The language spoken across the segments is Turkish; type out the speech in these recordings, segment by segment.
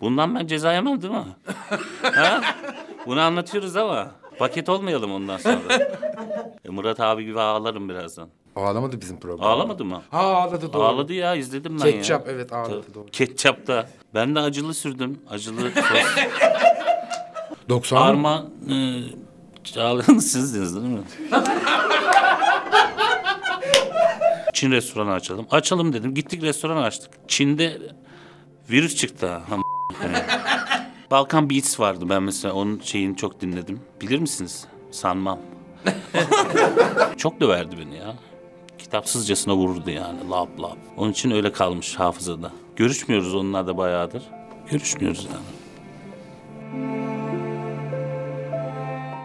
Bundan ben ceza yemem değil mi? ha? Bunu anlatıyoruz ama paket olmayalım ondan sonra. E, Murat abi gibi ağlarım birazdan. Ağlamadı bizim program. Ağlamadı mı? Ha ağladı doğru. Ağladı ya izledim ben ya. Ketçap evet ağladı doğru. da Ben de acılı sürdüm. Acılı sos. 90 Arman... E, Çağlayan sizdiniz değil mi? Çin restoranı açalım. Açalım dedim. Gittik restoran açtık. Çin'de virüs çıktı ha. Balkan Beats vardı ben mesela onun şeyini çok dinledim. Bilir misiniz? Sanmam. çok döverdi beni ya. Kitapsızcasına vururdu yani lap lap. Onun için öyle kalmış hafızada. Görüşmüyoruz onunla da bayağıdır. Görüşmüyoruz yani.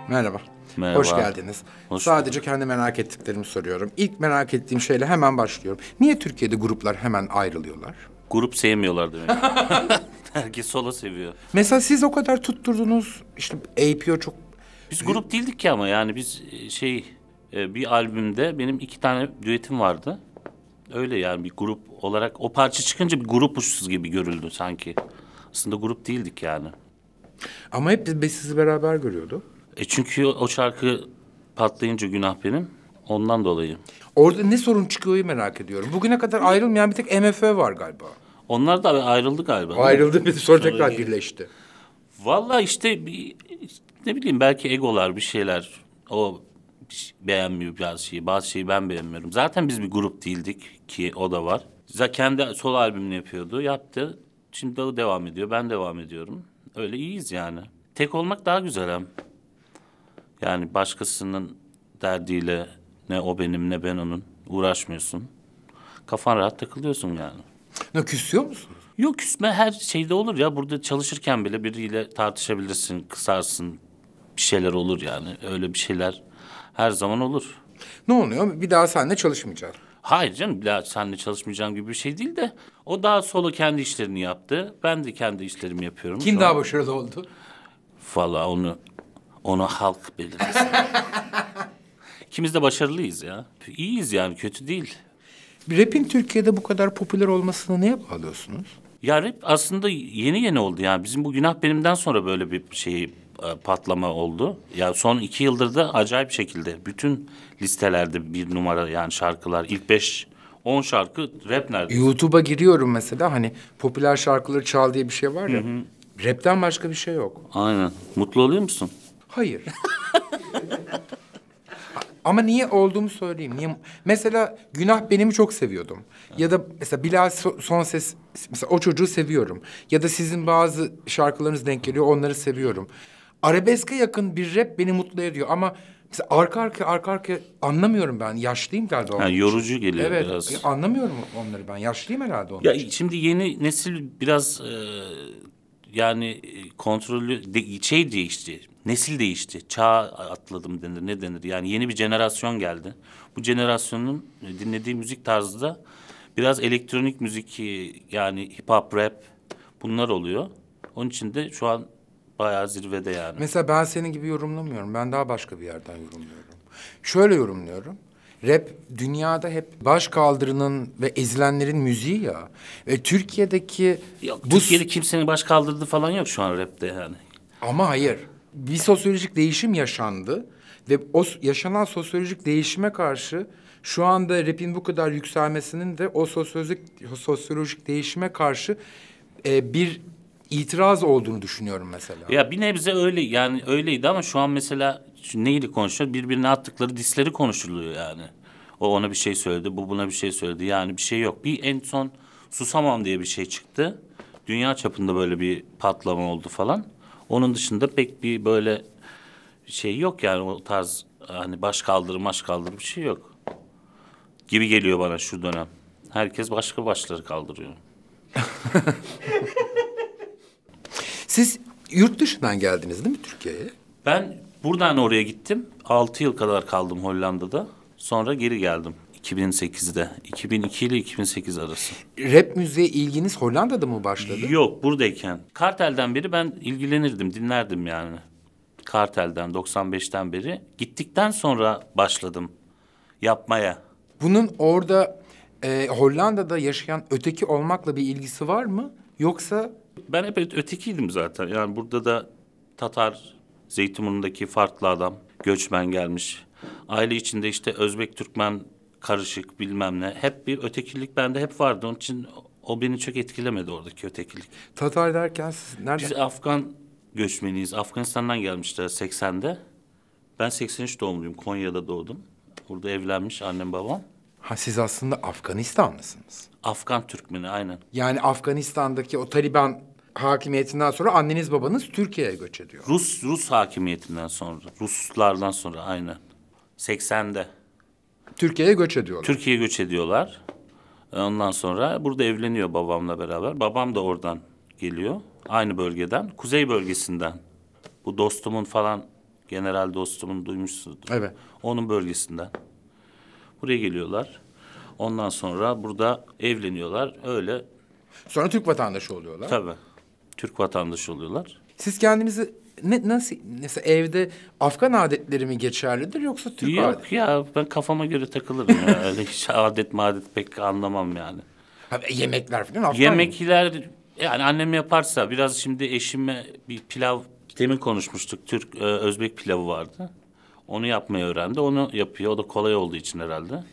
Merhaba. Merhaba. Hoş geldiniz. Hoş Sadece kendi merak ettiklerimi soruyorum. İlk merak ettiğim şeyle hemen başlıyorum. Niye Türkiye'de gruplar hemen ayrılıyorlar? Grup sevmiyorlar demek. Herkes sola seviyor. Mesela siz o kadar tutturdunuz. İşte APO çok... Biz grup değildik ki ama yani biz e, şey... E, bir albümde benim iki tane düetim vardı. Öyle yani bir grup olarak o parça çıkınca bir grup uçsuz gibi görüldü sanki. Aslında grup değildik yani. Ama hep biz, biz sizi beraber görüyordu. E çünkü o şarkı patlayınca günah benim. Ondan dolayı. Orada ne sorun çıkıyor merak ediyorum. Bugüne kadar ayrılmayan bir tek MFÖ var galiba. Onlar da ayrıldı galiba. Ayrıldı bir sonra tekrar sonra... birleşti. Valla işte bir, ne bileyim belki egolar bir şeyler. O beğenmiyor bazı şeyi. Bazı şeyi ben beğenmiyorum. Zaten biz bir grup değildik ki o da var. Zaten kendi sol albümünü yapıyordu. Yaptı. Şimdi o devam ediyor. Ben devam ediyorum. Öyle iyiyiz yani. Tek olmak daha güzel hem. Yani başkasının derdiyle ne o benim ne ben onun uğraşmıyorsun. Kafan rahat takılıyorsun yani. Ne küsüyor musunuz? Yok küsme her şeyde olur ya. Burada çalışırken bile biriyle tartışabilirsin, kısarsın. Bir şeyler olur yani. Öyle bir şeyler her zaman olur. Ne oluyor? Bir daha seninle çalışmayacağız. Hayır canım bir daha seninle çalışmayacağım gibi bir şey değil de... ...o daha solo kendi işlerini yaptı. Ben de kendi işlerimi yapıyorum. Kim daha başarılı oldu? Valla onu onu halk belirlesin. İkimiz de başarılıyız ya. İyiyiz yani kötü değil. Rap'in Türkiye'de bu kadar popüler olmasını neye bağlıyorsunuz? Ya rap aslında yeni yeni oldu yani. Bizim bu günah benimden sonra böyle bir şey e, patlama oldu. Ya son iki yıldır da acayip şekilde bütün listelerde bir numara yani şarkılar ilk beş on şarkı rap nerede? YouTube'a giriyorum mesela hani popüler şarkıları çal diye bir şey var ya. Hı hı. Rap'ten başka bir şey yok. Aynen. Mutlu oluyor musun? Hayır. Ama niye olduğumu söyleyeyim. Niye? Mesela günah benimi çok seviyordum. Ha. Ya da mesela Bilal so son ses mesela o çocuğu seviyorum. Ya da sizin bazı şarkılarınız denk geliyor onları seviyorum. Arabeske yakın bir rap beni mutlu ediyor ama mesela arka arka arka arka anlamıyorum ben. Yaşlıyım galiba. Ha, yorucu geliyor evet, biraz. Evet anlamıyorum onları ben. Yaşlıyım herhalde onun Ya için. şimdi yeni nesil biraz e, yani e, kontrolü de, şey değişti. Nesil değişti. Çağ atladım denir ne denir. Yani yeni bir jenerasyon geldi. Bu jenerasyonun e, dinlediği müzik tarzı da biraz elektronik müzik e, yani hip hop rap bunlar oluyor. Onun için de şu an bayağı zirvede yani. Mesela ben senin gibi yorumlamıyorum. Ben daha başka bir yerden yorumluyorum. Şöyle yorumluyorum. Rap dünyada hep baş kaldırının ve ezilenlerin müziği ya. Ve Türkiye'deki yok, bu Türkiye'de kimsenin baş kaldırdığı falan yok şu an rapte yani. Ama hayır. Bir sosyolojik değişim yaşandı ve o yaşanan sosyolojik değişime karşı şu anda rap'in bu kadar yükselmesinin de o sosyolojik sosyolojik değişime karşı e, bir itiraz olduğunu düşünüyorum mesela. Ya bir nebze öyle yani öyleydi ama şu an mesela Şimdi neyle konuşuyor? Birbirine attıkları disleri konuşuluyor yani. O ona bir şey söyledi, bu buna bir şey söyledi. Yani bir şey yok. Bir en son susamam diye bir şey çıktı. Dünya çapında böyle bir patlama oldu falan. Onun dışında pek bir böyle şey yok yani o tarz hani baş kaldırı baş kaldırı bir şey yok. Gibi geliyor bana şu dönem. Herkes başka başları kaldırıyor. Siz yurt dışından geldiniz değil mi Türkiye'ye? Ben Buradan hani oraya gittim. 6 yıl kadar kaldım Hollanda'da. Sonra geri geldim. 2008'de. 2002 ile 2008 arası. Rap müziğe ilginiz Hollanda'da mı başladı? Yok buradayken. Kartel'den beri ben ilgilenirdim, dinlerdim yani. Kartel'den 95'ten beri. Gittikten sonra başladım yapmaya. Bunun orada e, Hollanda'da yaşayan öteki olmakla bir ilgisi var mı? Yoksa... Ben hep ötekiydim zaten. Yani burada da Tatar Zeytinburnu'ndaki farklı adam, göçmen gelmiş. Aile içinde işte Özbek Türkmen karışık bilmem ne. Hep bir ötekilik bende hep vardı. Onun için o beni çok etkilemedi oradaki ötekilik. Tatar derken siz nerede? Biz Afgan göçmeniyiz. Afganistan'dan gelmişler 80'de. Ben 83 doğumluyum. Konya'da doğdum. Burada evlenmiş annem babam. Ha siz aslında Afganistanlısınız. Afgan Türkmeni aynen. Yani Afganistan'daki o Taliban hakimiyetinden sonra anneniz babanız Türkiye'ye göç ediyor. Rus Rus hakimiyetinden sonra, Ruslardan sonra aynen. 80'de. Türkiye'ye göç ediyorlar. Türkiye'ye göç ediyorlar. E, ondan sonra burada evleniyor babamla beraber. Babam da oradan geliyor. Aynı bölgeden, kuzey bölgesinden. Bu dostumun falan, general dostumun duymuşsunuz. Evet. Onun bölgesinden. Buraya geliyorlar. Ondan sonra burada evleniyorlar. Öyle. Sonra Türk vatandaşı oluyorlar. Tabii. Türk vatandaşı oluyorlar. Siz kendinizi ne, nasıl mesela evde Afgan adetleri mi geçerlidir yoksa Türk Yok adet? ya ben kafama göre takılırım ya. Öyle hiç adet madet pek anlamam yani. Ha, e, yemekler falan Afgan Yemekler mı? yani annem yaparsa biraz şimdi eşime bir pilav demin konuşmuştuk Türk e, Özbek pilavı vardı. Onu yapmayı öğrendi. Onu yapıyor. O da kolay olduğu için herhalde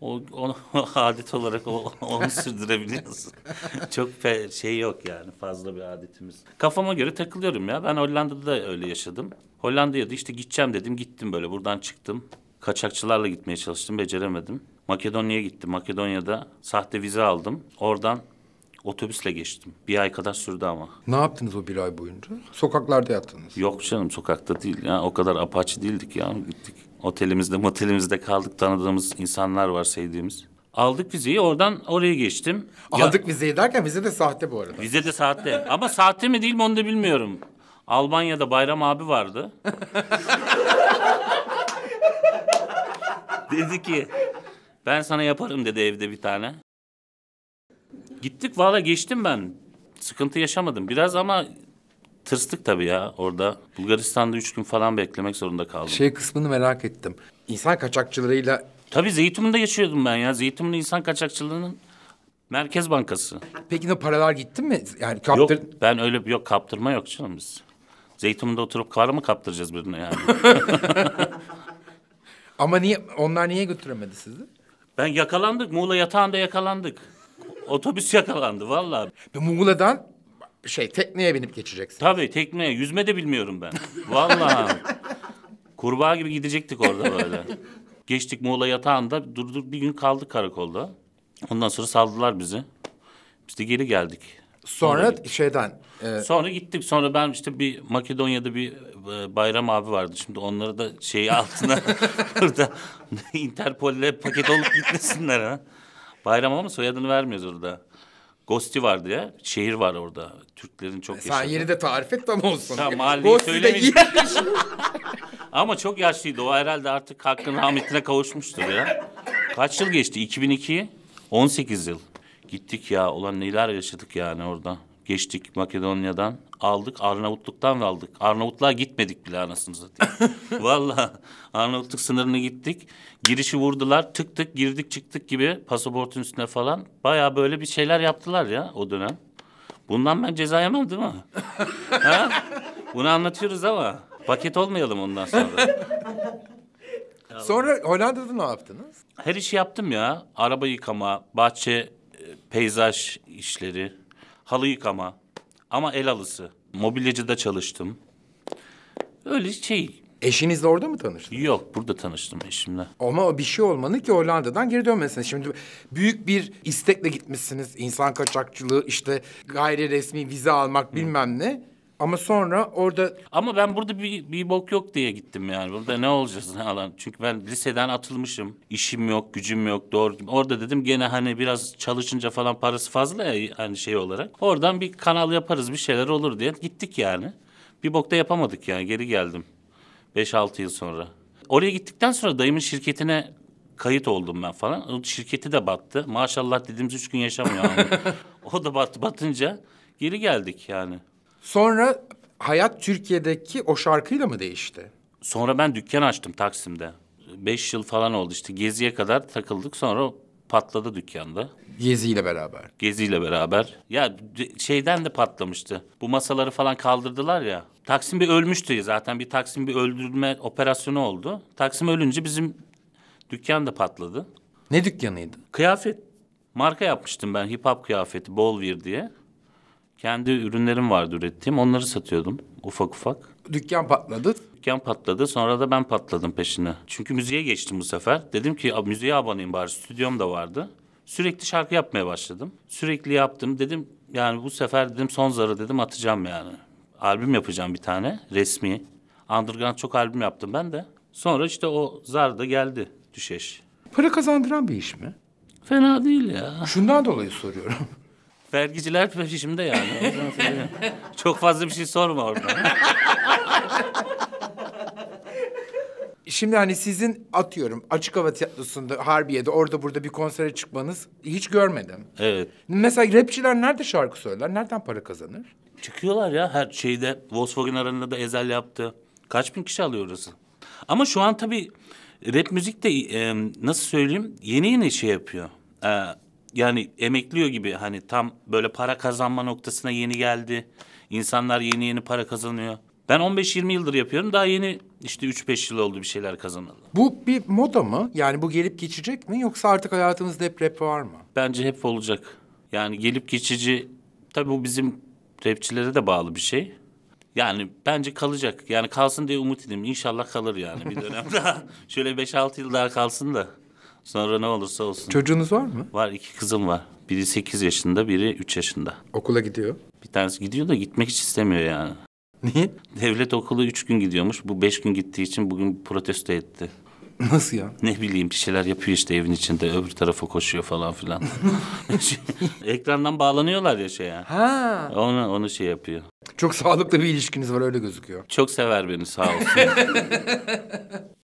o, o, adet olarak o, onu sürdürebiliyorsun. Çok pe, şey yok yani fazla bir adetimiz. Kafama göre takılıyorum ya. Ben Hollanda'da da öyle yaşadım. Hollanda'ya da işte gideceğim dedim gittim böyle buradan çıktım. Kaçakçılarla gitmeye çalıştım beceremedim. Makedonya'ya gittim. Makedonya'da sahte vize aldım. Oradan otobüsle geçtim. Bir ay kadar sürdü ama. Ne yaptınız o bir ay boyunca? Sokaklarda yattınız. Yok canım sokakta değil ya. O kadar apaçı değildik ya. Gittik Otelimizde, motelimizde kaldık. Tanıdığımız insanlar var, sevdiğimiz. Aldık vizeyi oradan oraya geçtim. Aldık ya, vizeyi derken vize de sahte bu arada. Vize de sahte ama sahte mi değil mi onu da bilmiyorum. Almanya'da Bayram abi vardı. dedi ki ben sana yaparım dedi evde bir tane. Gittik valla geçtim ben. Sıkıntı yaşamadım biraz ama Tırstık tabii ya orada. Bulgaristan'da üç gün falan beklemek zorunda kaldım. Şey kısmını merak ettim. İnsan kaçakçılarıyla... Tabii Zeytun'da yaşıyordum ben ya. Zeytin'in insan kaçakçılığının Merkez Bankası. Peki ne paralar gitti mi? Yani kaptır... Yok ben öyle bir yok kaptırma yok canım biz. Zeytin'de oturup kara mı kaptıracağız birini yani? Ama niye onlar niye götüremedi sizi? Ben yakalandık. Muğla yatağında yakalandık. Otobüs yakalandı vallahi. Ve Muğla'dan şey tekneye binip geçeceksin. Tabii tekneye. Yüzme de bilmiyorum ben. Vallahi. Kurbağa gibi gidecektik orada böyle. Geçtik Muğla yatağında durdur bir gün kaldık karakolda. Ondan sonra saldılar bizi. Biz de geri geldik. Sonra, sonra şeyden... E... Sonra gittik. Sonra ben işte bir Makedonya'da bir e, Bayram abi vardı. Şimdi onları da şeyi altına burada Interpol'le paket olup gitmesinler ha. Bayram ama soyadını vermiyoruz orada. Gosti vardı ya. Şehir var orada. Türklerin çok yaşadığı. E, sen yeri de tarif et tam olsun. Ha, mahalleyi şey- Ama çok yaşlıydı. O herhalde artık hakkın rahmetine kavuşmuştur ya. Kaç yıl geçti? 2002, 18 yıl. Gittik ya. Ulan neler yaşadık yani orada. Geçtik Makedonya'dan aldık. Arnavutluk'tan aldık. Arnavutluğa gitmedik bile anasını satayım. Valla Arnavutluk sınırını gittik. Girişi vurdular. Tık tık girdik çıktık gibi pasaportun üstüne falan. Baya böyle bir şeyler yaptılar ya o dönem. Bundan ben ceza yemem değil mi? ha? Bunu anlatıyoruz ama paket olmayalım ondan sonra. Sonra Hollanda'da ne yaptınız? Her işi yaptım ya. Araba yıkama, bahçe, e, peyzaj işleri, halı yıkama ama el alısı. Mobilyacıda çalıştım. Öyle şey. Eşinizle orada mı tanıştınız? Yok, burada tanıştım eşimle. Ama bir şey olmalı ki Hollanda'dan geri dönmesiniz. Şimdi büyük bir istekle gitmişsiniz. İnsan kaçakçılığı, işte gayri resmi vize almak bilmem ne. Ama sonra orada... Ama ben burada bir, bir bok yok diye gittim yani. Burada ne olacağız ne alan. Çünkü ben liseden atılmışım. İşim yok, gücüm yok. Doğru. Orada dedim gene hani biraz çalışınca falan parası fazla ya hani şey olarak. Oradan bir kanal yaparız bir şeyler olur diye gittik yani. Bir bok da yapamadık yani geri geldim. Beş altı yıl sonra. Oraya gittikten sonra dayımın şirketine kayıt oldum ben falan. O şirketi de battı. Maşallah dediğimiz üç gün yaşamıyor. o da battı batınca geri geldik yani. Sonra hayat Türkiye'deki o şarkıyla mı değişti? Sonra ben dükkan açtım Taksim'de. Beş yıl falan oldu işte Gezi'ye kadar takıldık sonra patladı dükkanda. Gezi'yle beraber. Gezi'yle beraber. Ya şeyden de patlamıştı. Bu masaları falan kaldırdılar ya. Taksim bir ölmüştü zaten. Bir Taksim bir öldürme operasyonu oldu. Taksim ölünce bizim dükkan da patladı. Ne dükkanıydı? Kıyafet. Marka yapmıştım ben hip hop kıyafeti Bolvir diye. Kendi ürünlerim vardı ürettiğim. Onları satıyordum ufak ufak. Dükkan patladı. Dükkan patladı. Sonra da ben patladım peşine. Çünkü müziğe geçtim bu sefer. Dedim ki müziğe abanayım bari. Stüdyom da vardı. Sürekli şarkı yapmaya başladım. Sürekli yaptım. Dedim yani bu sefer dedim son zarı dedim atacağım yani. Albüm yapacağım bir tane resmi. Underground çok albüm yaptım ben de. Sonra işte o zar da geldi düşeş. Para kazandıran bir iş mi? Fena değil ya. Şundan dolayı soruyorum. Vergiciler peşimde yani. Çok fazla bir şey sorma orada. Şimdi hani sizin atıyorum açık hava tiyatrosunda, Harbiye'de orada burada bir konsere çıkmanız hiç görmedim. Evet. Mesela rapçiler nerede şarkı söyler? Nereden para kazanır? Çıkıyorlar ya her şeyde. Volkswagen aranında da Ezel yaptı. Kaç bin kişi alıyoruz? Ama şu an tabii rap müzik de e, nasıl söyleyeyim yeni yeni şey yapıyor. E, yani emekliyor gibi hani tam böyle para kazanma noktasına yeni geldi. İnsanlar yeni yeni para kazanıyor. Ben 15-20 yıldır yapıyorum. Daha yeni işte 3-5 yıl oldu bir şeyler kazanalı. Bu bir moda mı? Yani bu gelip geçecek mi? Yoksa artık hayatımızda hep rap var mı? Bence hep olacak. Yani gelip geçici... Tabii bu bizim rapçilere de bağlı bir şey. Yani bence kalacak. Yani kalsın diye umut edeyim. İnşallah kalır yani bir dönem daha. Şöyle 5-6 yıl daha kalsın da. Sonra ne olursa olsun. Çocuğunuz var mı? Var iki kızım var. Biri sekiz yaşında, biri üç yaşında. Okula gidiyor. Bir tanesi gidiyor da gitmek hiç istemiyor yani. Niye? Devlet okulu üç gün gidiyormuş. Bu beş gün gittiği için bugün protesto etti. Nasıl ya? Ne bileyim bir şeyler yapıyor işte evin içinde öbür tarafa koşuyor falan filan. Ekrandan bağlanıyorlar ya şeye. Ha. Onu, onu şey yapıyor. Çok sağlıklı bir ilişkiniz var öyle gözüküyor. Çok sever beni sağ olsun.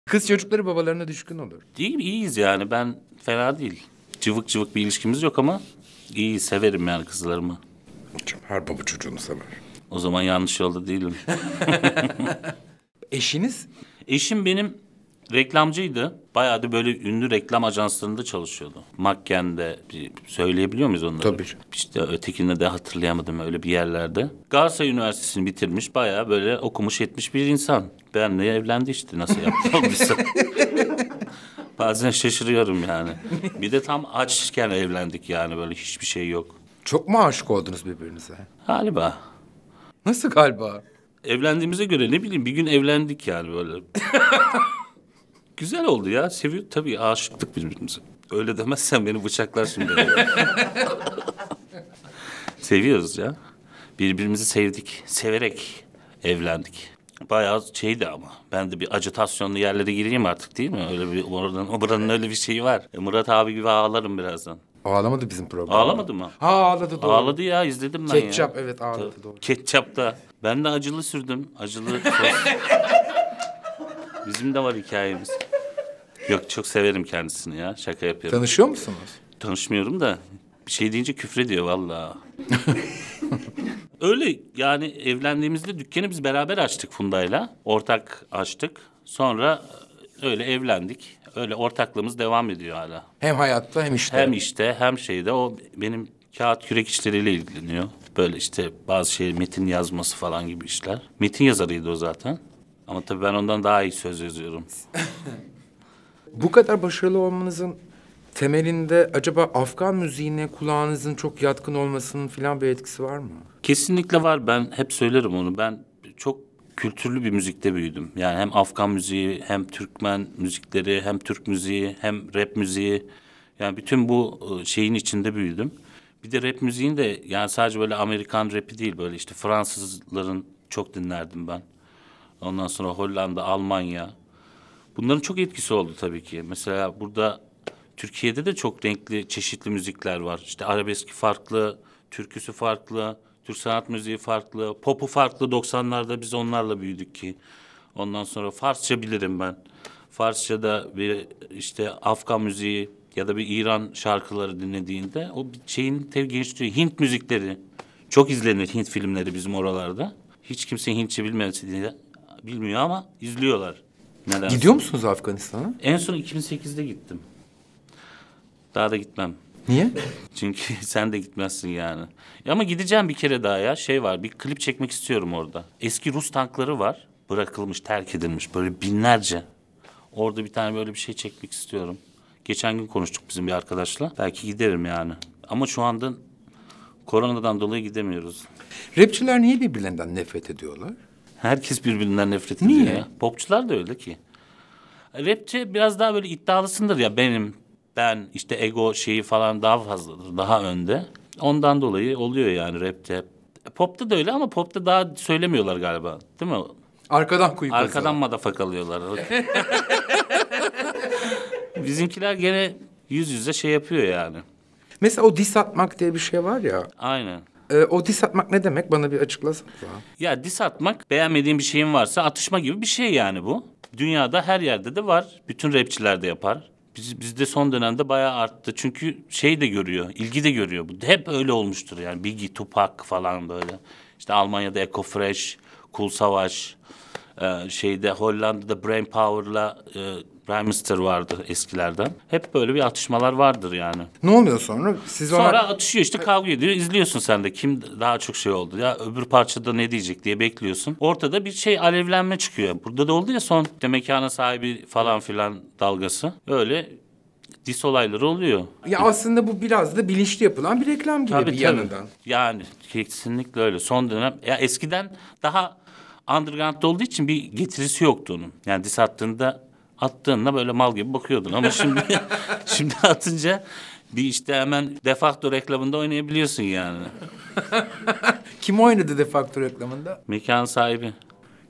Kız çocukları babalarına düşkün olur. Değil iyiyiz yani ben fena değil. Cıvık cıvık bir ilişkimiz yok ama iyi severim yani kızlarımı. Hocam her baba çocuğunu sever. O zaman yanlış yolda değilim. Eşiniz? Eşim benim reklamcıydı. Bayağı da böyle ünlü reklam ajanslarında çalışıyordu. Makken'de bir söyleyebiliyor muyuz onları? Tabii. İşte ötekinde de hatırlayamadım öyle bir yerlerde. Galatasaray Üniversitesi'ni bitirmiş bayağı böyle okumuş etmiş bir insan. Benle evlendi işte nasıl yaptıysa. Bazen şaşırıyorum yani. Bir de tam açken evlendik yani böyle hiçbir şey yok. Çok mu aşık oldunuz birbirinize? Galiba. Nasıl galiba? Evlendiğimize göre ne bileyim bir gün evlendik yani böyle. Güzel oldu ya. Seviyor tabii aşıktık birbirimizi. Öyle demezsen beni bıçaklar şimdi. Seviyoruz ya. Birbirimizi sevdik. Severek evlendik. Bayağı şeydi ama. Ben de bir acıtasyonlu yerlere gireyim artık değil mi? Öyle bir oradan, buranın öyle bir şeyi var. E, Murat abi gibi ağlarım birazdan. Ağlamadı bizim program. Ağlamadı mı? Ha ağladı doğru. Ağladı ya izledim ben Ketçap ya. evet ağladı Tabii. doğru. Ketçapta. Ben de acılı sürdüm. Acılı Bizim de var hikayemiz. Yok çok severim kendisini ya. Şaka yapıyorum. Tanışıyor musunuz? Tanışmıyorum da. Bir şey deyince diyor vallahi. öyle yani evlendiğimizde dükkanı biz beraber açtık Funda'yla. Ortak açtık. Sonra e, öyle evlendik. Öyle ortaklığımız devam ediyor hala. Hem hayatta hem işte. Hem işte hem şeyde o benim kağıt kürek işleriyle ilgileniyor. Böyle işte bazı şey metin yazması falan gibi işler. Metin yazarıydı o zaten. Ama tabii ben ondan daha iyi söz yazıyorum. Bu kadar başarılı olmanızın temelinde acaba Afgan müziğine kulağınızın çok yatkın olmasının falan bir etkisi var mı? Kesinlikle var. Ben hep söylerim onu. Ben çok kültürlü bir müzikte büyüdüm. Yani hem Afgan müziği, hem Türkmen müzikleri, hem Türk müziği, hem rap müziği. Yani bütün bu e, şeyin içinde büyüdüm. Bir de rap müziğin de yani sadece böyle Amerikan rapi değil böyle işte Fransızların çok dinlerdim ben. Ondan sonra Hollanda, Almanya. Bunların çok etkisi oldu tabii ki. Mesela burada Türkiye'de de çok renkli, çeşitli müzikler var. İşte arabeski farklı, türküsü farklı, Türk sanat müziği farklı, popu farklı. 90'larda biz onlarla büyüdük ki. Ondan sonra Farsça bilirim ben. Farsça'da bir işte Afgan müziği ya da bir İran şarkıları dinlediğinde o şeyin gençliği Hint müzikleri çok izlenir Hint filmleri bizim oralarda. Hiç kimse Hintçe bilmediğini bilmiyor ama izliyorlar. Neden? Gidiyor musunuz Afganistan'a? En son 2008'de gittim. Daha da gitmem. Niye? Çünkü sen de gitmezsin yani. Ya ama gideceğim bir kere daha ya. Şey var bir klip çekmek istiyorum orada. Eski Rus tankları var. Bırakılmış, terk edilmiş böyle binlerce. Orada bir tane böyle bir şey çekmek istiyorum. Geçen gün konuştuk bizim bir arkadaşla. Belki giderim yani. Ama şu anda koronadan dolayı gidemiyoruz. Rapçiler niye birbirlerinden nefret ediyorlar? Herkes birbirinden nefret ediyor. Niye? Ya. Popçular da öyle ki. Rapçi biraz daha böyle iddialısındır ya benim ben işte ego şeyi falan daha fazla daha önde. Ondan dolayı oluyor yani rapte. Pop'ta da öyle ama pop'ta daha söylemiyorlar galiba. Değil mi? Arkadan kuyu Arkadan madafak alıyorlar. Bizimkiler gene yüz yüze şey yapıyor yani. Mesela o dis atmak diye bir şey var ya. Aynen. Ee, o dis atmak ne demek? Bana bir açıklasın. Ya dis atmak beğenmediğin bir şeyin varsa atışma gibi bir şey yani bu. Dünyada her yerde de var. Bütün rapçiler de yapar biz, bizde son dönemde bayağı arttı. Çünkü şey de görüyor, ilgi de görüyor. Bu hep öyle olmuştur yani. Biggie, Tupac falan böyle. İşte Almanya'da Eco Fresh, Cool Savaş, e, şeyde Hollanda'da Brain Power'la e, Rhymister vardı eskilerden. Hep böyle bir atışmalar vardır yani. Ne oluyor sonra? Siz sonra atışıyor işte kavga ediyor. İzliyorsun sen de kim daha çok şey oldu. Ya öbür parçada ne diyecek diye bekliyorsun. Ortada bir şey alevlenme çıkıyor. Burada da oldu ya son de mekana sahibi falan filan dalgası. Öyle dis olayları oluyor. Ya aslında bu biraz da bilinçli yapılan bir reklam gibi tabii, bir tabii. yanından. Yani kesinlikle öyle. Son dönem ya eskiden daha underground olduğu için bir getirisi yoktu onun. Yani dis attığında attığında böyle mal gibi bakıyordun ama şimdi şimdi atınca bir işte hemen defakto reklamında oynayabiliyorsun yani. Kim oynadı defakto reklamında? Mekan sahibi.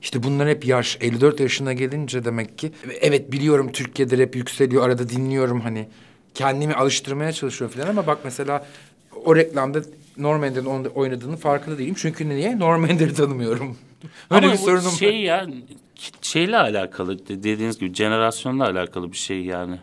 İşte bunlar hep yaş. 54 yaşına gelince demek ki... Evet biliyorum Türkiye'de hep yükseliyor. Arada dinliyorum hani. Kendimi alıştırmaya çalışıyorum falan ama bak mesela... ...o reklamda Normander'ın oynadığının farkında değilim. Çünkü niye? Normander'ı tanımıyorum. Öyle Ama bir sorunum şey ya şeyle alakalı dediğiniz gibi jenerasyonla alakalı bir şey yani.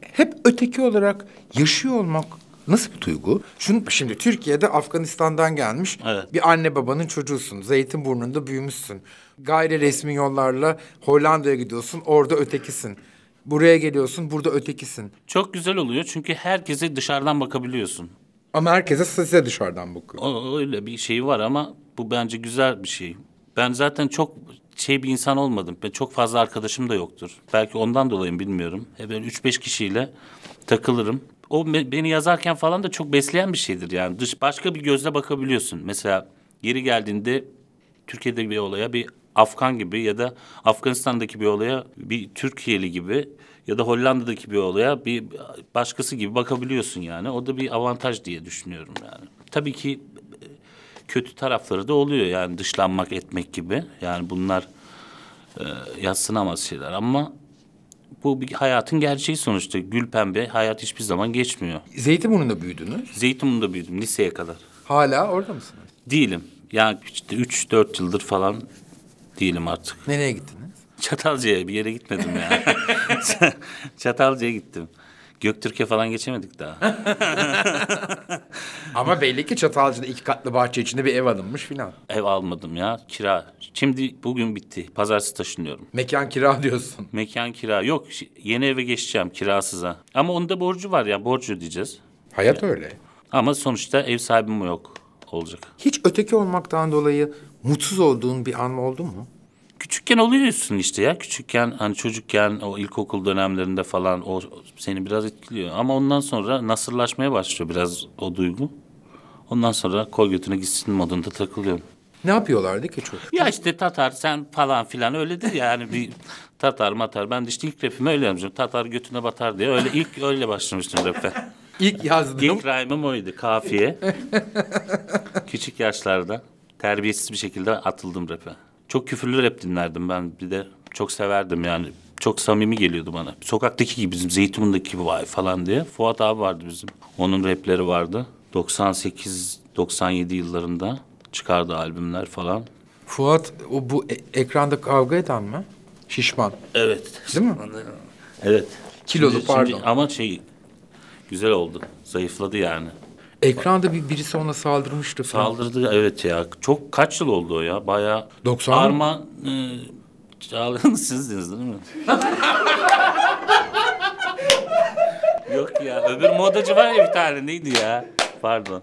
Hep öteki olarak yaşıyor olmak Nasıl bir duygu? Şunu, şimdi Türkiye'de Afganistan'dan gelmiş evet. bir anne babanın çocuğusun. burnunda büyümüşsün. Gayri resmi yollarla Hollanda'ya gidiyorsun. Orada ötekisin. Buraya geliyorsun, burada ötekisin. Çok güzel oluyor çünkü herkese dışarıdan bakabiliyorsun. Ama herkese size dışarıdan bakıyor. O, öyle bir şey var ama bu bence güzel bir şey. Ben zaten çok şey bir insan olmadım. Ben çok fazla arkadaşım da yoktur. Belki ondan dolayı bilmiyorum. Hep böyle 3-5 kişiyle takılırım. O beni yazarken falan da çok besleyen bir şeydir yani. Dış başka bir gözle bakabiliyorsun. Mesela yeri geldiğinde Türkiye'de bir olaya bir Afgan gibi ya da Afganistan'daki bir olaya bir Türkiye'li gibi ya da Hollanda'daki bir olaya bir başkası gibi bakabiliyorsun yani. O da bir avantaj diye düşünüyorum yani. Tabii ki kötü tarafları da oluyor. Yani dışlanmak etmek gibi. Yani bunlar e, yatsınamaz şeyler ama bu bir hayatın gerçeği sonuçta. Gül pembe hayat hiçbir zaman geçmiyor. Zeytinburnu'nda büyüdünüz. Zeytinburnu'nda büyüdüm liseye kadar. Hala orada mısınız? Değilim. Yani işte üç dört yıldır falan değilim artık. Nereye gittiniz? Çatalca'ya bir yere gitmedim yani. Çatalca'ya gittim. Göktürk'e falan geçemedik daha. Ama belli ki çatalcıda iki katlı bahçe içinde bir ev alınmış filan. Ev almadım ya kira. Şimdi bugün bitti. Pazartesi taşınıyorum. Mekan kira diyorsun. Mekan kira. Yok yeni eve geçeceğim kirasıza. Ama onda borcu var ya borcu diyeceğiz. Hayat yani. öyle. Ama sonuçta ev sahibim yok olacak. Hiç öteki olmaktan dolayı mutsuz olduğun bir an oldu mu? Küçükken oluyorsun işte ya. Küçükken hani çocukken o ilkokul dönemlerinde falan o seni biraz etkiliyor. Ama ondan sonra nasırlaşmaya başlıyor biraz o duygu. Ondan sonra koy götüne gitsin modunda takılıyorum. Ne yapıyorlardı ki çocuk? Ya işte Tatar sen falan filan öyledir yani bir Tatar matar. Ben de işte ilk rapimi öyle yapmıştım. Tatar götüne batar diye öyle ilk öyle başlamıştım rap'e. İlk yazdığım... İlk rhyme'ım oydu kafiye. Küçük yaşlarda terbiyesiz bir şekilde atıldım rap'e. Çok küfürlü rap dinlerdim ben bir de çok severdim yani. Çok samimi geliyordu bana. Sokaktaki gibi bizim Zeytinburnu'ndaki gibi vay falan diye. Fuat abi vardı bizim. Onun rapleri vardı. 98-97 yıllarında çıkardı albümler falan. Fuat o bu e- ekranda kavga eden mi? Şişman. Evet. Değil mi? Evet. Kilolu şimdi, pardon. Şimdi, ama şey güzel oldu. Zayıfladı yani. Ekranda bir birisi ona saldırmıştı falan. Saldırdı evet ya. Çok kaç yıl oldu o ya? Bayağı 90 Arman e, Çağlayan sizdiniz değil mi? Yok ya. Öbür modacı var ya bir tane neydi ya? Pardon.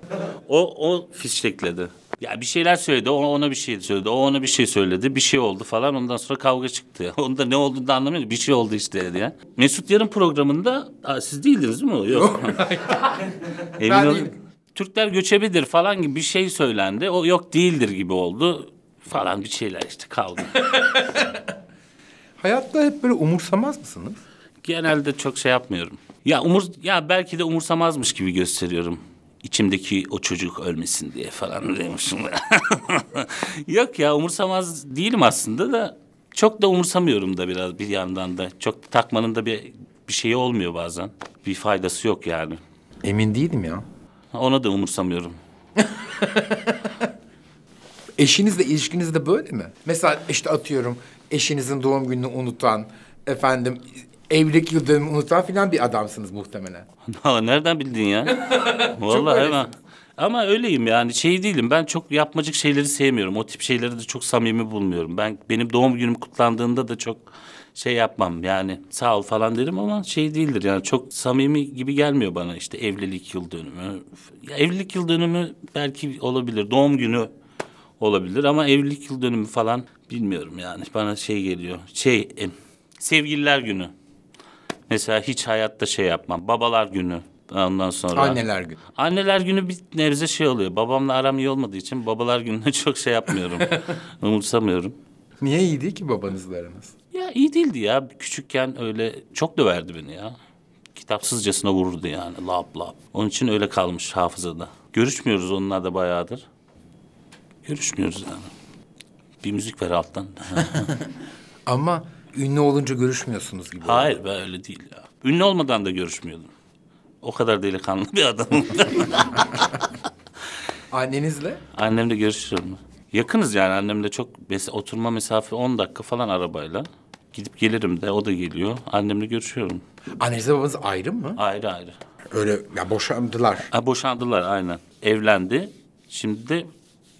O o fiştekledi. Ya bir şeyler söyledi, o ona bir şey söyledi, o ona bir şey söyledi, bir şey oldu falan. Ondan sonra kavga çıktı. Onda ne olduğunu da anlamıyorum. Bir şey oldu işte dedi ya. Mesut Yarın programında, Aa, siz değildiniz değil mi? Yok. Emin ben olun. Değilim. Türkler göçebidir falan gibi bir şey söylendi. O yok değildir gibi oldu falan bir şeyler işte kaldı. Hayatta hep böyle umursamaz mısınız? Genelde çok şey yapmıyorum. Ya umur ya belki de umursamazmış gibi gösteriyorum. İçimdeki o çocuk ölmesin diye falan demişim. Yok ya umursamaz değilim aslında da çok da umursamıyorum da biraz bir yandan da. Çok takmanın da bir bir şeyi olmuyor bazen. Bir faydası yok yani. Emin değilim ya. Ona da umursamıyorum. Eşinizle ilişkiniz de böyle mi? Mesela işte atıyorum eşinizin doğum gününü unutan, efendim evlilik yıldönümü unutan filan bir adamsınız muhtemelen. Nereden bildin ya? Vallahi öylesin. hemen. Ama öyleyim yani şey değilim ben çok yapmacık şeyleri sevmiyorum. O tip şeyleri de çok samimi bulmuyorum. Ben benim doğum günüm kutlandığında da çok şey yapmam yani sağ ol falan derim ama şey değildir yani çok samimi gibi gelmiyor bana işte evlilik yıl dönümü. Ya evlilik yıl dönümü belki olabilir doğum günü olabilir ama evlilik yıl dönümü falan bilmiyorum yani bana şey geliyor şey e, sevgililer günü mesela hiç hayatta şey yapmam babalar günü Ondan sonra... Anneler günü. Anneler günü bir nebze şey oluyor. Babamla aram iyi olmadığı için babalar gününe çok şey yapmıyorum. umursamıyorum. Niye iyiydi ki babanızla aranız? Ya iyi değildi ya. Küçükken öyle çok döverdi beni ya. Kitapsızcasına vururdu yani lap lap. Onun için öyle kalmış hafızada. Görüşmüyoruz onunla da bayağıdır. Görüşmüyoruz yani. Bir müzik ver alttan. Ama ünlü olunca görüşmüyorsunuz gibi. Hayır ben öyle değil ya. Ünlü olmadan da görüşmüyordum. O kadar delikanlı bir adamım. Annenizle? Annemle görüşüyorum. Yakınız yani annemle çok oturma mesafe 10 dakika falan arabayla. Gidip gelirim de o da geliyor. Annemle görüşüyorum. Annenizle babanız ayrı mı? Ayrı ayrı. Öyle ya boşandılar. Ha, boşandılar aynen. Evlendi. Şimdi de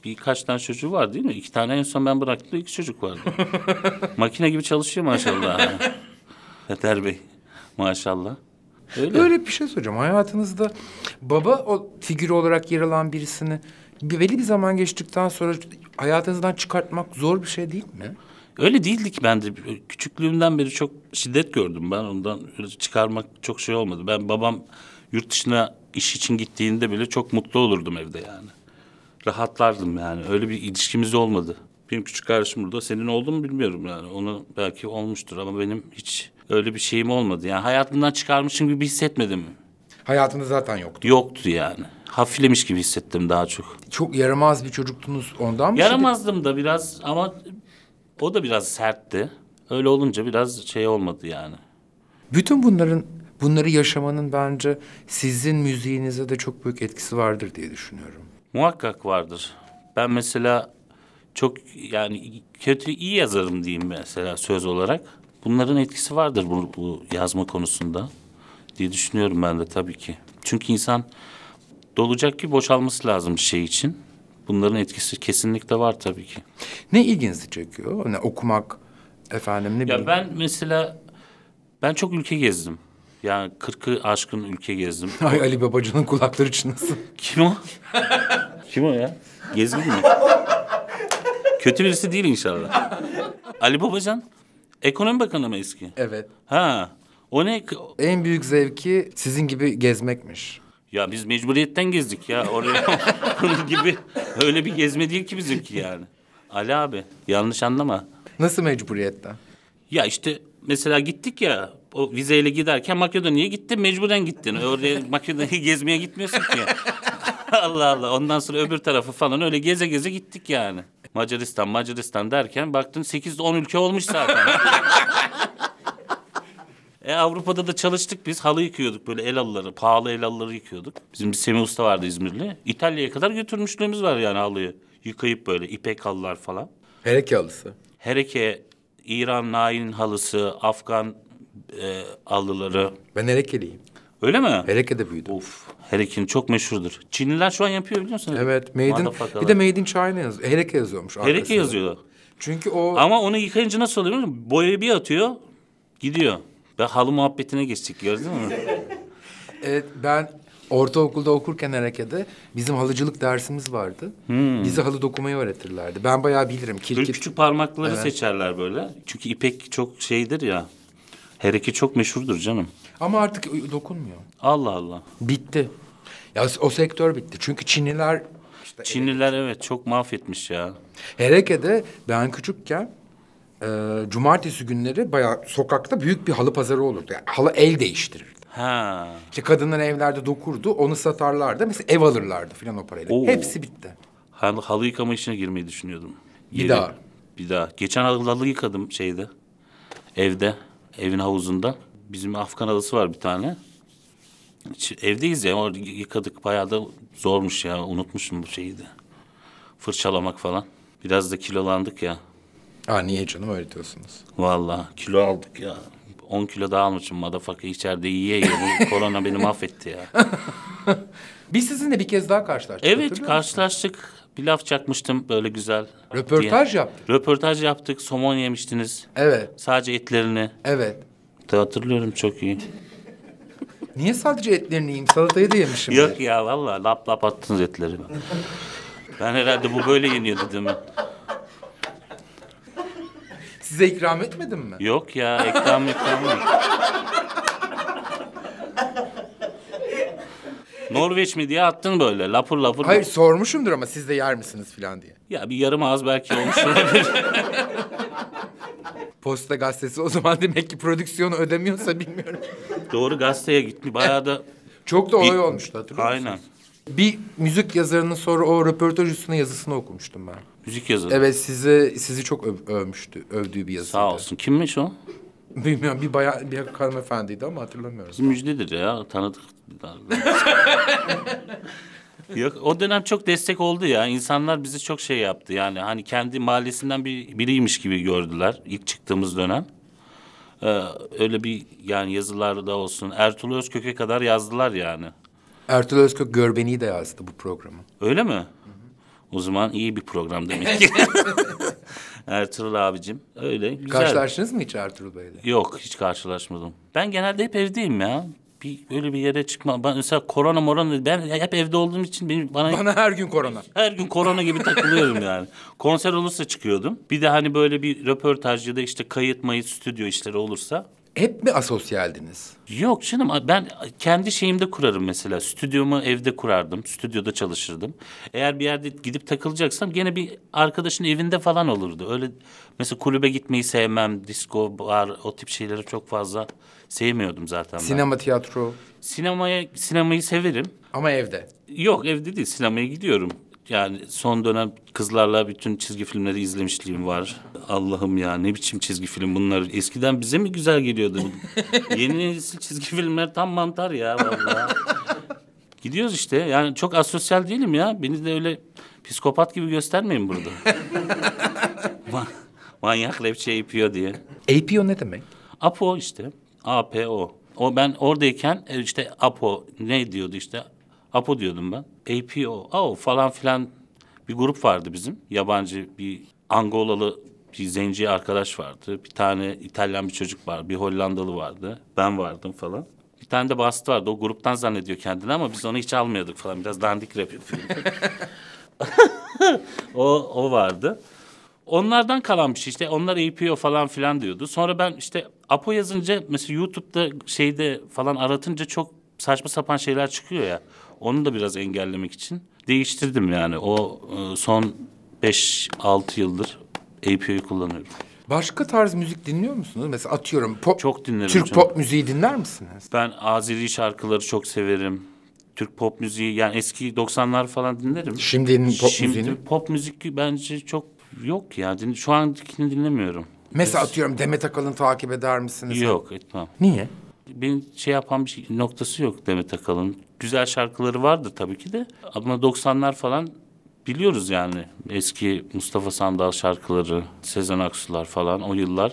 birkaç tane çocuğu var değil mi? İki tane en son ben bıraktığımda iki çocuk vardı. Makine gibi çalışıyor maşallah. Yeter Bey maşallah. Öyle. Öyle bir şey soracağım. Hayatınızda baba o figür olarak yer alan birisini bir belli bir zaman geçtikten sonra hayatınızdan çıkartmak zor bir şey değil mi? Öyle değildik ben de. Küçüklüğümden beri çok şiddet gördüm ben. Ondan çıkarmak çok şey olmadı. Ben babam yurt dışına iş için gittiğinde bile çok mutlu olurdum evde yani. Rahatlardım yani. Öyle bir ilişkimiz olmadı. Benim küçük kardeşim burada. Senin oldu mu bilmiyorum yani. Onu belki olmuştur ama benim hiç öyle bir şeyim olmadı. Yani hayatımdan çıkarmışım gibi hissetmedim. Hayatında zaten yoktu. Yoktu yani. Hafiflemiş gibi hissettim daha çok. Çok yaramaz bir çocuktunuz ondan mı? Yaramazdım şimdi? da biraz ama o da biraz sertti. Öyle olunca biraz şey olmadı yani. Bütün bunların bunları yaşamanın bence sizin müziğinize de çok büyük etkisi vardır diye düşünüyorum. Muhakkak vardır. Ben mesela çok yani kötü iyi yazarım diyeyim mesela söz olarak. Bunların etkisi vardır bu, bu yazma konusunda diye düşünüyorum ben de tabii ki. Çünkü insan dolacak ki boşalması lazım bir şey için. Bunların etkisi kesinlikle var tabii ki. Ne ilginizi çekiyor? ne okumak efendim ne bileyim. ben mesela ben çok ülke gezdim. Yani kırkı aşkın ülke gezdim. Ay Ali Babacan'ın kulakları çınlasın. Kim o? Kim o ya? Gezgin mi? Kötü birisi değil inşallah. Ali Babacan ekonomi bakanı mı eski? Evet. Ha. O ne? En büyük zevki sizin gibi gezmekmiş. Ya biz mecburiyetten gezdik ya oraya bunun gibi. Öyle bir gezme değil ki bizimki yani. Ali abi yanlış anlama. Nasıl mecburiyetten? Ya işte mesela gittik ya o vizeyle giderken Makedonya'ya gittin mecburen gittin. Oraya Makedonya'yı gezmeye gitmiyorsun ki. Allah Allah ondan sonra öbür tarafı falan öyle geze geze gittik yani. Macaristan Macaristan derken baktın 8-10 ülke olmuş zaten. E, Avrupa'da da çalıştık biz. Halı yıkıyorduk böyle elalları Pahalı elalları yıkıyorduk. Bizim bir Semih Usta vardı İzmirli. İtalya'ya kadar götürmüşlüğümüz var yani halıyı. Yıkayıp böyle ipek halılar falan. Hereke halısı. Hereke, İran Nain halısı, Afgan e, halıları. Ben Herekeliyim. Öyle mi? Hereke'de büyüdüm. Of. Herekin çok meşhurdur. Çinliler şu an yapıyor biliyor musun? Evet. Made in, bir de Made in China yazıyor. Hereke yazıyormuş. Hereke arkasında. yazıyorlar. Çünkü o... Ama onu yıkayınca nasıl oluyor biliyor Boyayı bir atıyor, gidiyor. Ben halı muhabbetine geçtik gördün mü? evet ben ortaokulda okurken harekede bizim halıcılık dersimiz vardı. Hmm. Bize halı dokumayı öğretirlerdi. Ben bayağı bilirim. Kirkit... Böyle küçük parmakları evet. seçerler böyle. Çünkü ipek çok şeydir ya. Hereke çok meşhurdur canım. Ama artık dokunmuyor. Allah Allah. Bitti. Ya o sektör bitti. Çünkü Çinliler... Işte Çinliler evet çok mahvetmiş ya. Hereke'de ben küçükken e, cumartesi günleri bayağı sokakta büyük bir halı pazarı olurdu. Yani halı el değiştirirdi. Ha. İşte kadınlar evlerde dokurdu, onu satarlardı. Mesela ev alırlardı filan o parayla. Oo. Hepsi bitti. Hal, halı yıkama işine girmeyi düşünüyordum. Bir daha. Bir daha. Geçen halı, halı yıkadım şeyde. Evde. Evin havuzunda. Bizim Afgan halısı var bir tane. Evdeyiz ya. Orada yıkadık. Bayağı da zormuş ya. Unutmuşum bu şeyi de. Fırçalamak falan. Biraz da kilolandık ya. Aa niye canım öyle diyorsunuz? Valla kilo aldık ya. 10 kilo daha almışım motherfucker içeride yiye yiye. Bu korona beni mahvetti ya. Biz sizinle bir kez daha karşılaştık. Evet karşılaştık. Bir laf çakmıştım böyle güzel. Röportaj diye. yaptık. Röportaj yaptık. Somon yemiştiniz. Evet. Sadece etlerini. Evet. De hatırlıyorum çok iyi. Niye sadece etlerini yiyeyim? Salatayı da yemişim. Yok ya vallahi lap lap attınız etleri. ben herhalde bu böyle yeniyor dedim ben. Size ikram etmedim mi? Yok ya, ikram ekran var. Norveç mi diye attın böyle lapur lapur. Hayır sormuşumdur ama siz de yer misiniz falan diye. Ya bir yarım ağız belki olmuş olabilir. Posta gazetesi o zaman demek ki prodüksiyonu ödemiyorsa bilmiyorum. Doğru gazeteye gitti. Bayağı da... Çok da olay olmuştu hatırlıyor Aynen. musunuz? Aynen. Bir müzik yazarının sonra o röportaj üstüne yazısını okumuştum ben. Müzik yazarı. Evet sizi sizi çok öv, övmüştü. Övdüğü bir yazıydı. Sağ olsun. Kimmiş o? Bilmiyorum bir bayağı bir hanımefendiydi ama hatırlamıyoruz. Müjdedir ya tanıdık. Yok o dönem çok destek oldu ya. İnsanlar bizi çok şey yaptı. Yani hani kendi mahallesinden bir biriymiş gibi gördüler ilk çıktığımız dönem. Ee, öyle bir yani yazılarda olsun. Ertuğrul Özkök'e kadar yazdılar yani. Ertuğrul Özkök Görbeni'yi de yazdı bu programı. Öyle mi? O zaman iyi bir program demek ki. Ertuğrul abicim öyle güzel. Karşılaştınız mı hiç Ertuğrul Bey'le? Yok hiç karşılaşmadım. Ben genelde hep evdeyim ya. Bir, öyle bir yere çıkma. Ben mesela korona morona ben hep evde olduğum için benim bana bana her gün korona. Her gün korona gibi takılıyorum yani. Konser olursa çıkıyordum. Bir de hani böyle bir röportaj ya da işte kayıt mayıt stüdyo işleri olursa hep mi asosyaldiniz? Yok canım ben kendi şeyimde kurarım mesela. Stüdyomu evde kurardım. Stüdyoda çalışırdım. Eğer bir yerde gidip takılacaksam gene bir arkadaşın evinde falan olurdu. Öyle mesela kulübe gitmeyi sevmem. Disko, bar o tip şeyleri çok fazla sevmiyordum zaten ben. Sinema, tiyatro. Sinemaya sinemayı severim. Ama evde. Yok evde değil sinemaya gidiyorum. Yani son dönem kızlarla bütün çizgi filmleri izlemişliğim var. Allah'ım ya ne biçim çizgi film bunlar. Eskiden bize mi güzel geliyordu? Yeni nesil çizgi filmler tam mantar ya vallahi. Gidiyoruz işte. Yani çok asosyal değilim ya. Beni de öyle psikopat gibi göstermeyin burada. Man manyak rapçi APO diye. APO ne demek? APO işte. APO. O ben oradayken e, işte APO ne diyordu işte Apo diyordum ben. APO, AO falan filan bir grup vardı bizim. Yabancı bir Angolalı bir zenci arkadaş vardı. Bir tane İtalyan bir çocuk var, bir Hollandalı vardı. Ben vardım falan. Bir tane de bastı vardı. O gruptan zannediyor kendini ama biz onu hiç almıyorduk falan. Biraz dandik rap yapıyorduk. o, o vardı. Onlardan kalan bir şey işte onlar APO falan filan diyordu. Sonra ben işte Apo yazınca mesela YouTube'da şeyde falan aratınca çok saçma sapan şeyler çıkıyor ya. Onu da biraz engellemek için değiştirdim yani. O e, son 5-6 yıldır API'yi kullanıyorum. Başka tarz müzik dinliyor musunuz? Mesela atıyorum pop, çok dinlerim Türk canım. pop müziği dinler misiniz? Ben Azeri şarkıları çok severim. Türk pop müziği yani eski 90'lar falan dinlerim. Şimdinin pop Şimdi müziğini? pop müzik bence çok yok ya. Şu andakini dinlemiyorum. Mesela Biz... atıyorum Demet Akalın takip eder misiniz? Yok etmem. Niye? Benim şey yapan bir şey, noktası yok Demet Akalın güzel şarkıları vardı tabii ki de. Ama 90'lar falan biliyoruz yani. Eski Mustafa Sandal şarkıları, Sezen Aksu'lar falan o yıllar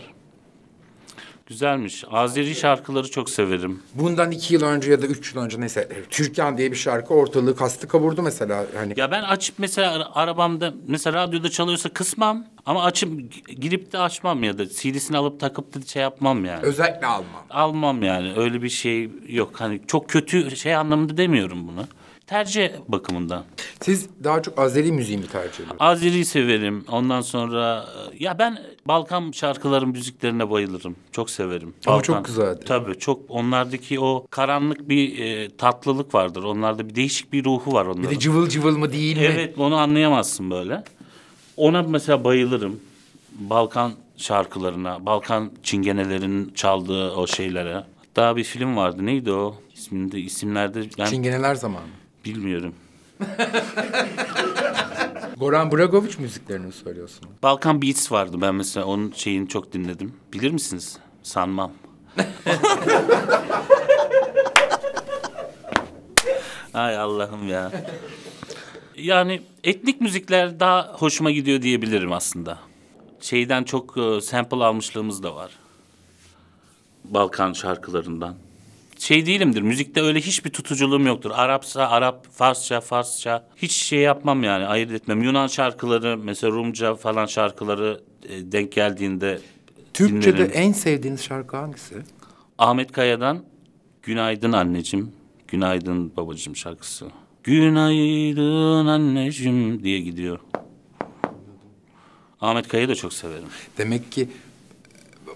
Güzelmiş. Azeri şarkıları çok severim. Bundan iki yıl önce ya da üç yıl önce neyse e, Türkan diye bir şarkı ortalığı kastı kaburdu mesela. Hani... Ya ben açıp mesela arabamda mesela radyoda çalıyorsa kısmam ama açıp girip de açmam ya da CD'sini alıp takıp da şey yapmam yani. Özellikle almam. Almam yani öyle bir şey yok. Hani çok kötü şey anlamında demiyorum bunu tercih bakımından. Siz daha çok Azeri müziği mi tercih ediyorsunuz? Azeri'yi severim. Ondan sonra e, ya ben Balkan şarkıların müziklerine bayılırım. Çok severim. Ama Balkan. çok güzel. Tabii çok onlardaki o karanlık bir e, tatlılık vardır. Onlarda bir değişik bir ruhu var onların. Bir de cıvıl cıvıl mı değil mi? Evet onu anlayamazsın böyle. Ona mesela bayılırım. Balkan şarkılarına, Balkan çingenelerinin çaldığı o şeylere. Hatta bir film vardı. Neydi o? İsminde isimlerde ben Çingeneler zamanı. Bilmiyorum. Goran Bragovic müziklerini söylüyorsun? Balkan Beats vardı ben mesela onun şeyini çok dinledim. Bilir misiniz? Sanmam. Ay Allah'ım ya. Yani etnik müzikler daha hoşuma gidiyor diyebilirim aslında. Şeyden çok e, sample almışlığımız da var. Balkan şarkılarından şey değilimdir. Müzikte öyle hiçbir tutuculuğum yoktur. Arapsa Arap, Farsça Farsça. Hiç şey yapmam yani ayırt etmem. Yunan şarkıları mesela Rumca falan şarkıları e, denk geldiğinde Türkçe'de dinlerim. en sevdiğiniz şarkı hangisi? Ahmet Kaya'dan Günaydın Anneciğim, Günaydın Babacığım şarkısı. Günaydın anneciğim diye gidiyor. Ahmet Kaya'yı da çok severim. Demek ki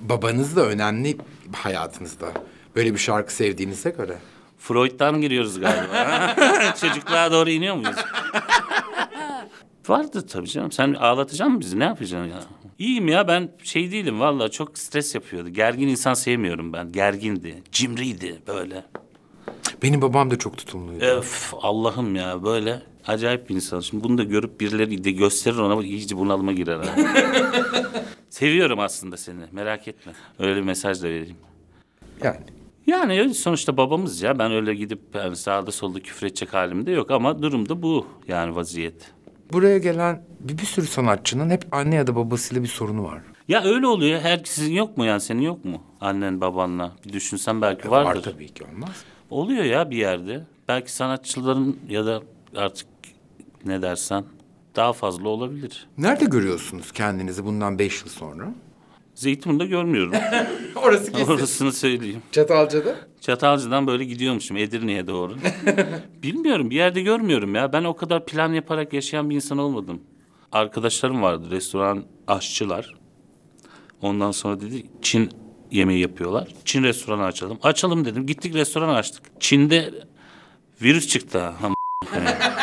babanız da önemli hayatınızda. Böyle bir şarkı sevdiğinize göre. Freud'dan giriyoruz galiba. Çocukluğa doğru iniyor muyuz? Vardı tabii canım. Sen ağlatacaksın mı bizi? Ne yapacaksın ya? İyiyim ya ben şey değilim vallahi çok stres yapıyordu. Gergin insan sevmiyorum ben. Gergindi, cimriydi böyle. Benim babam da çok tutumluydu. Öf Allah'ım ya böyle acayip bir insan. Şimdi bunu da görüp birileri de gösterir ona bak iyice bunalıma girer. Seviyorum aslında seni merak etme. Öyle bir mesaj da vereyim. Yani yani sonuçta babamız ya. Ben öyle gidip yani sağda solda küfür edecek halim de yok ama durum da bu yani vaziyet. Buraya gelen bir, bir sürü sanatçının hep anne ya da babasıyla bir sorunu var. Ya öyle oluyor. Herkesin yok mu yani senin yok mu? Annen babanla bir düşünsen belki e, vardır. Var tabii ki olmaz. Oluyor ya bir yerde. Belki sanatçıların ya da artık ne dersen daha fazla olabilir. Nerede görüyorsunuz kendinizi bundan beş yıl sonra? Zeytinburnu'nda görmüyorum. Orası kesin. Orasını söyleyeyim. Çatalca'da? Çatalca'dan böyle gidiyormuşum Edirne'ye doğru. Bilmiyorum bir yerde görmüyorum ya. Ben o kadar plan yaparak yaşayan bir insan olmadım. Arkadaşlarım vardı restoran aşçılar. Ondan sonra dedi Çin yemeği yapıyorlar. Çin restoranı açalım. Açalım dedim. Gittik restoran açtık. Çin'de virüs çıktı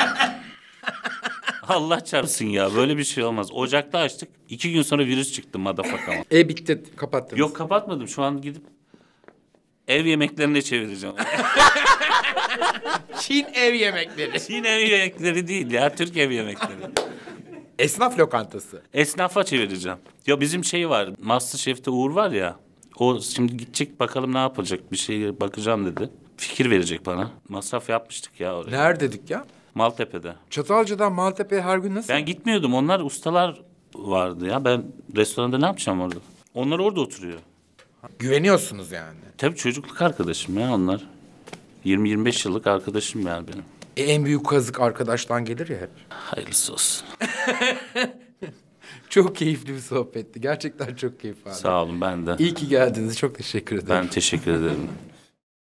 Allah çarpsın ya böyle bir şey olmaz. Ocakta açtık. iki gün sonra virüs çıktı ama. e bitti kapattınız. Yok kapatmadım. Şu an gidip ev yemeklerine çevireceğim. Çin ev yemekleri. Çin ev yemekleri değil ya Türk ev yemekleri. Esnaf lokantası. Esnafa çevireceğim. Ya bizim şey var. Masterchef'te Uğur var ya. O şimdi gidecek bakalım ne yapacak bir şey bakacağım dedi. Fikir verecek bana. Masraf yapmıştık ya oraya. Nerede ya? Maltepe'de. Çatalca'dan Maltepe'ye her gün nasıl? Ben gitmiyordum. Onlar ustalar vardı ya. Ben restoranda ne yapacağım orada? Onlar orada oturuyor. Güveniyorsunuz yani. Tabii çocukluk arkadaşım ya onlar. 20-25 yıllık arkadaşım yani benim. E, en büyük kazık arkadaştan gelir ya hep. Hayırlısı olsun. çok keyifli bir sohbetti. Gerçekten çok keyif aldım. Sağ olun ben de. İyi ki geldiniz. Çok teşekkür ederim. Ben teşekkür ederim.